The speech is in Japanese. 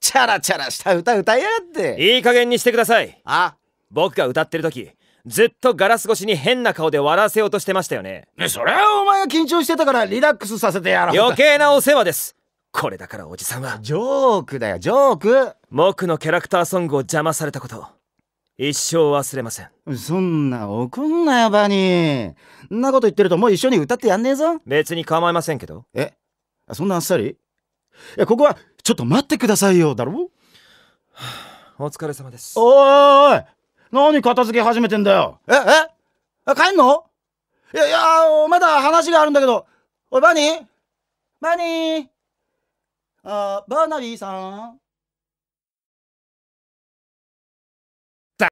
チャラチャラした歌歌いやがっていい加減にしてくださいあ僕が歌ってる時ずっとガラス越しに変な顔で笑わせようとしてましたよねそれはお前が緊張してたからリラックスさせてやろう余計なお世話ですこれだからおじさんはジョークだよジョーク僕のキャラクターソングを邪魔されたこと一生忘れませんそんな怒んなよバニーんなこと言ってるともう一緒に歌ってやんねえぞ別に構いませんけどえそんなあっさりいやここはちょっと待ってくださいよだろお疲れ様ですおいおい何片付け始めてんだよええ帰んのいやいやまだ話があるんだけどおいバニーバニーあバーナビーさん